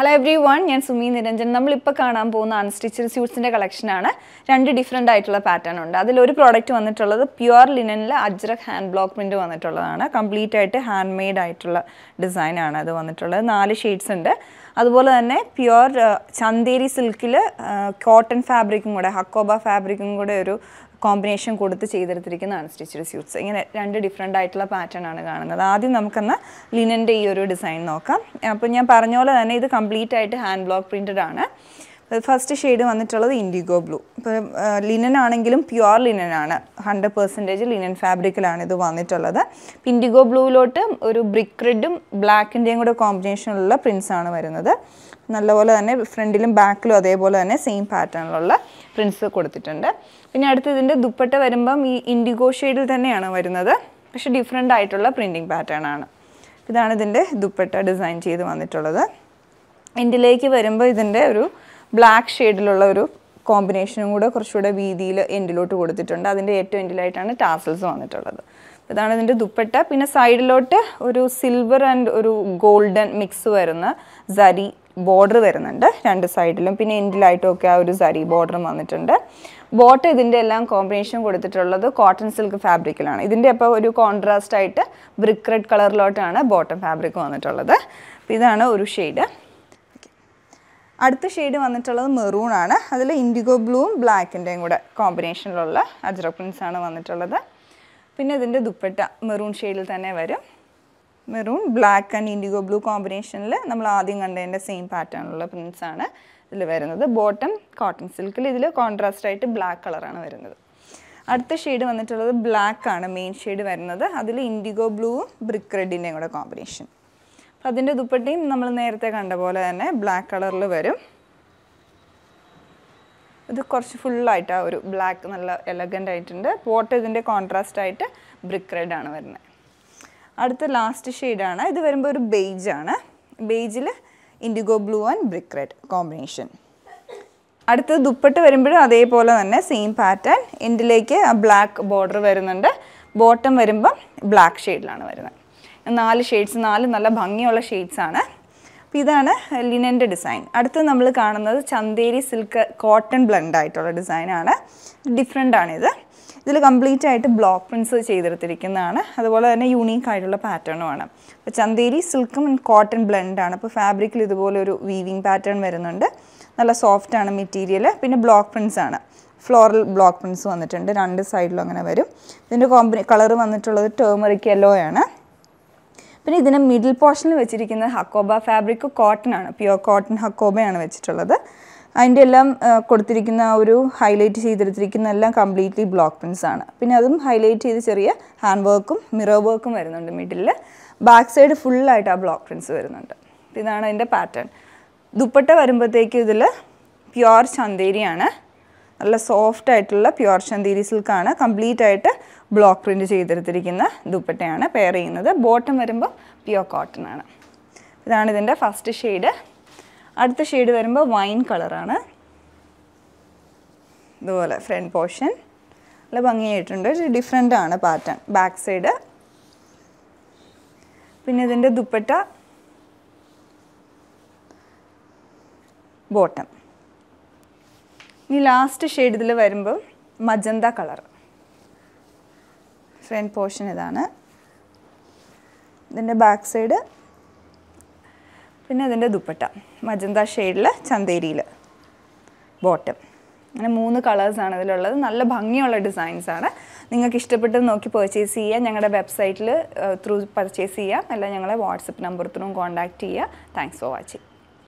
hello every one ഞാൻ സുമി നിരഞ്ജൻ നമ്മളിപ്പോൾ കാണാൻ പോകുന്ന അൺസ്റ്റിച്ചഡ് സ്യൂട്ട്സിൻ്റെ കളക്ഷനാണ് രണ്ട് ഡിഫറെൻ്റ് ആയിട്ടുള്ള പാറ്റേൺ ഉണ്ട് അതിലൊരു പ്രോഡക്റ്റ് വന്നിട്ടുള്ളത് പ്യുർ ലിനനിൽ അജ്രക് ഹാൻഡ് ബ്ലോക്ക് പ്രിൻ്റ് വന്നിട്ടുള്ളതാണ് കംപ്ലീറ്റ് ആയിട്ട് ഹാൻഡ് മെയ്ഡ് ആയിട്ടുള്ള ഡിസൈനാണ് അത് വന്നിട്ടുള്ളത് നാല് ഷെയ്ഡ്സ് ഉണ്ട് അതുപോലെ തന്നെ പ്യുർ ചന്തേരി സിൽക്കിൽ കോട്ടൺ ഫാബ്രിക്കും കൂടെ ഹക്കോബ ഫാബ്രിക്കും കൂടെ ഒരു കോമ്പിനേഷൻ കൊടുത്ത് ചെയ്തെടുത്തിരിക്കുന്നതാണ് സ്റ്റിച്ചഡ് സ്യൂട്ട്സ് ഇങ്ങനെ രണ്ട് ഡിഫറെൻ്റ് ആയിട്ടുള്ള പാറ്റേൺ ആണ് കാണുന്നത് ആദ്യം നമുക്കെന്ന് ലിനൻ്റെ ഈ ഒരു ഡിസൈൻ നോക്കാം അപ്പോൾ ഞാൻ പറഞ്ഞ പോലെ തന്നെ ഇത് കംപ്ലീറ്റ് ആയിട്ട് ഹാൻഡ് ബ്ലോക്ക് പ്രിൻറ്റഡ് ആണ് ഫസ്റ്റ് ഷെയ്ഡ് വന്നിട്ടുള്ളത് ഇൻഡിഗോ ബ്ലൂ ഇപ്പോൾ ലിനൻ ആണെങ്കിലും പ്യുവർ ലിനൻ ആണ് ഹൺഡ്രഡ് പെർസെൻറ്റേജ് ലിനൻ ഫാബ്രിക്കിലാണ് ഇത് വന്നിട്ടുള്ളത് ഇൻഡിഗോ ബ്ലൂവിലോട്ട് ഒരു ബ്രിക്ക് റെഡും ബ്ലാക്കിൻ്റെയും കൂടെ കോമ്പിനേഷനിലുള്ള പ്രിൻസ് ആണ് വരുന്നത് നല്ലപോലെ തന്നെ ഫ്രണ്ടിലും ബാക്കിലും അതേപോലെ തന്നെ സെയിം പാറ്റേണിലുള്ള പ്രിൻസ് കൊടുത്തിട്ടുണ്ട് പിന്നെ അടുത്ത് ഇതിൻ്റെ ദുപ്പട്ട വരുമ്പം ഈ ഇൻഡിഗോ ഷെയ്ഡിൽ തന്നെയാണ് വരുന്നത് പക്ഷേ ഡിഫറെൻ്റ് ആയിട്ടുള്ള പ്രിൻറ്റിങ് പാറ്റേൺ ആണ് ഇതാണ് ഇതിൻ്റെ ദുപ്പട്ട ഡിസൈൻ ചെയ്ത് വന്നിട്ടുള്ളത് എൻ്റിലേക്ക് വരുമ്പോൾ ഇതിൻ്റെ ഒരു ബ്ലാക്ക് ഷെയ്ഡിലുള്ള ഒരു കോമ്പിനേഷനും കൂടെ കുറച്ചുകൂടെ വീതിയിൽ എൻഡിലോട്ട് കൊടുത്തിട്ടുണ്ട് അതിൻ്റെ ഏറ്റവും എൻഡിലായിട്ടാണ് ടാസൽസ് വന്നിട്ടുള്ളത് ഇതാണ് ഇതിൻ്റെ ദുപ്പട്ട പിന്നെ സൈഡിലോട്ട് ഒരു സിൽവർ ആൻഡ് ഒരു ഗോൾഡൻ മിക്സ് വരുന്ന സരി ബോർഡർ വരുന്നുണ്ട് രണ്ട് സൈഡിലും പിന്നെ എൻഡിലായിട്ടൊക്കെ ഒക്കെ ആ ഒരു സരി ബോർഡറും വന്നിട്ടുണ്ട് ബോട്ട് ഇതിൻ്റെ എല്ലാം കോമ്പിനേഷൻ കൊടുത്തിട്ടുള്ളത് കോട്ടൺ സിൽക്ക് ഫാബ്രിക്കിലാണ് ഇതിൻ്റെ അപ്പോൾ ഒരു കോൺട്രാസ്റ്റ് ആയിട്ട് ബ്രിക്ക് റെഡ് കളറിലോട്ടാണ് ബോട്ടം ഫാബ്രിക് വന്നിട്ടുള്ളത് ഇതാണ് ഒരു ഷെയ്ഡ് അടുത്ത ഷെയ്ഡ് വന്നിട്ടുള്ളത് മെറൂൺ ആണ് അതിൽ ഇൻഡിഗോ ബ്ലൂവും ബ്ലാക്കിൻ്റെയും കൂടെ കോമ്പിനേഷനിലുള്ള അജ്രക് പ്രിൻസ് ആണ് വന്നിട്ടുള്ളത് പിന്നെ ഇതിൻ്റെ ദുപ്പട്ട മെറൂൺ ഷെയ്ഡിൽ തന്നെ വരും maroon black and indigo blue കോമ്പിനേഷനിൽ നമ്മൾ ആദ്യം കണ്ടതിൻ്റെ സെയിം പാറ്റേണുള്ള പ്രിൻസ് ആണ് ഇതിൽ വരുന്നത് ബോട്ടം കോട്ടൺ സിൽക്കിൽ ഇതിൽ കോൺട്രാസ്റ്റ് ആയിട്ട് ബ്ലാക്ക് കളറാണ് വരുന്നത് അടുത്ത ഷെയ്ഡ് വന്നിട്ടുള്ളത് ബ്ലാക്ക് ആണ് മെയിൻ ഷെയ്ഡ് വരുന്നത് അതിൽ ഇൻഡിഗോ ബ്ലൂവും ബ്രിക്ക് റെഡിൻ്റെയും കൂടെ കോമ്പിനേഷൻ അപ്പോൾ അതിൻ്റെ ദുപ്പട്ടയും നമ്മൾ നേരത്തെ കണ്ട പോലെ തന്നെ ബ്ലാക്ക് കളറിൽ വരും ഇത് കുറച്ച് ഫുള്ളായിട്ട് ആ ഒരു ബ്ലാക്ക് നല്ല എലഗൻ്റ് ആയിട്ടുണ്ട് പോട്ട് ഇതിൻ്റെ കോൺട്രാസ്റ്റ് ആയിട്ട് ബ്രിക്ക് റെഡ് ആണ് വരുന്നത് അടുത്ത ലാസ്റ്റ് ഷെയ്ഡാണ് ഇത് വരുമ്പോൾ ഒരു ബെയ്ജ് ആണ് ബെയ്ജിൽ indigo blue and brick red combination അടുത്ത ദുപ്പട്ട് വരുമ്പോഴും അതേപോലെ തന്നെ സെയിം പാറ്റേൺ എൻഡിലേക്ക് ബ്ലാക്ക് ബോർഡർ വരുന്നുണ്ട് ബോട്ടം വരുമ്പം ബ്ലാക്ക് ഷെയ്ഡിലാണ് വരുന്നത് നാല് ഷെയ്ഡ്സ് നാല് നല്ല ഭംഗിയുള്ള ഷെയ്ഡ്സാണ് അപ്പോൾ ഇതാണ് ലിനൻ്റെ ഡിസൈൻ അടുത്ത് നമ്മൾ കാണുന്നത് ചന്തേരി സിൽക്ക് കോട്ടൺ ബ്ലെൻഡ് ആയിട്ടുള്ള ഡിസൈനാണ് ഡിഫറെൻ്റ് ഇത് ഇതിൽ കംപ്ലീറ്റ് ആയിട്ട് ബ്ലോക്ക് പ്രിൻസ് ചെയ്തെടുത്തിരിക്കുന്നതാണ് അതുപോലെ തന്നെ യൂണീക്ക് ആയിട്ടുള്ള പാറ്റേണുമാണ് അപ്പോൾ ചന്തേരി സിൽക്കും കോട്ടൺ ബ്ലെൻഡാണ് അപ്പോൾ ഫാബ്രിക്കിൽ ഇതുപോലെ ഒരു വീവിങ് പാറ്റേൺ വരുന്നുണ്ട് നല്ല സോഫ്റ്റ് ആണ് മെറ്റീരിയൽ പിന്നെ ബ്ലോക്ക് പ്രിൻസ് ആണ് ഫ്ലോറൽ ബ്ലോക്ക് പ്രിൻസ് വന്നിട്ടുണ്ട് രണ്ട് സൈഡിലും അങ്ങനെ വരും ഇതിൻ്റെ കോമ്പിനെ കളർ വന്നിട്ടുള്ളത് ടേമറിക് യെല്ലോ ആണ് പിന്നെ ഇതിൻ്റെ മിഡിൽ പോർഷനിൽ വെച്ചിരിക്കുന്ന ഹക്കോബ ഫാബ്രിക് കോട്ടൺ ആണ് പ്യുവർ കോട്ടൺ ഹക്കോബയാണ് വെച്ചിട്ടുള്ളത് അതിൻ്റെ എല്ലാം കൊടുത്തിരിക്കുന്ന ഒരു ഹൈലൈറ്റ് ചെയ്തെടുത്തിരിക്കുന്ന എല്ലാം കംപ്ലീറ്റ്ലി ബ്ലോക്ക് പ്രിൻസ് ആണ് പിന്നെ അതും ഹൈലൈറ്റ് ചെയ്ത് ചെറിയ ഹാൻഡ് വർക്കും മിറർ വർക്കും വരുന്നുണ്ട് മിഡിൽ ബാക്ക് സൈഡ് ഫുള്ളായിട്ട് ആ ബ്ലോക്ക് പ്രിൻസ് വരുന്നുണ്ട് ഇതാണ് അതിൻ്റെ പാറ്റേൺ ദുപ്പട്ട വരുമ്പോഴത്തേക്കും ഇതിൽ പ്യുവർ ചന്തേരിയാണ് നല്ല സോഫ്റ്റ് ആയിട്ടുള്ള പ്യുർ ചന്തീരി സിൽക്കാണ് കംപ്ലീറ്റ് ആയിട്ട് ബ്ലോക്ക് പ്രിൻറ്റ് ചെയ്തെടുത്തിരിക്കുന്ന ദുപ്പട്ടയാണ് പെയർ ചെയ്യുന്നത് ബോട്ടം വരുമ്പോൾ പ്യുർ കോട്ടൺ ആണ് ഇതാണ് ഇതിൻ്റെ ഫസ്റ്റ് ഷെയ്ഡ് അടുത്ത ഷെയ്ഡ് വരുമ്പോൾ വൈൻ കളറാണ് ഇതുപോലെ ഫ്രണ്ട് പോർഷൻ നല്ല ഭംഗിയായിട്ടുണ്ട് ഒരു ഡിഫറെൻ്റ് ആണ് പാറ്റേൺ ബാക്ക് സൈഡ് പിന്നെ ഇതിൻ്റെ ദുപ്പട്ട ബോട്ടം ഇനി ലാസ്റ്റ് ഷെയ്ഡിൽ വരുമ്പോൾ മജന്ത കളർ ഫ്രണ്ട് പോർഷൻ ഇതാണ് ഇതിൻ്റെ ബാക്ക് സൈഡ് പിന്നെ അതിൻ്റെ ദുപ്പട്ട മജന്ത ഷെയ്ഡിൽ ചന്തേരിയിൽ ബോട്ടം അങ്ങനെ മൂന്ന് കളേഴ്സാണ് ഇതിലുള്ളത് നല്ല ഭംഗിയുള്ള ഡിസൈൻസാണ് നിങ്ങൾക്ക് ഇഷ്ടപ്പെട്ട് നോക്കി പർച്ചേസ് ചെയ്യാം ഞങ്ങളുടെ വെബ്സൈറ്റിൽ ത്രൂ പർച്ചേസ് ചെയ്യാം അല്ല ഞങ്ങളെ വാട്സപ്പ് നമ്പർ ത്രൂ കോൺടാക്റ്റ് ചെയ്യുക താങ്ക്സ് ഫോർ വാച്ചിങ്